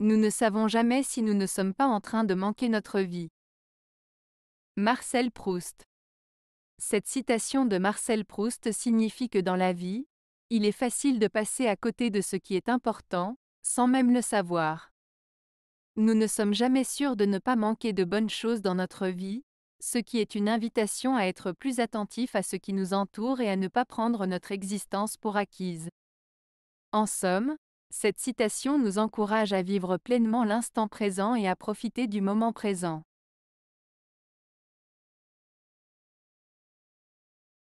Nous ne savons jamais si nous ne sommes pas en train de manquer notre vie. Marcel Proust Cette citation de Marcel Proust signifie que dans la vie, il est facile de passer à côté de ce qui est important, sans même le savoir. Nous ne sommes jamais sûrs de ne pas manquer de bonnes choses dans notre vie, ce qui est une invitation à être plus attentif à ce qui nous entoure et à ne pas prendre notre existence pour acquise. En somme, cette citation nous encourage à vivre pleinement l'instant présent et à profiter du moment présent.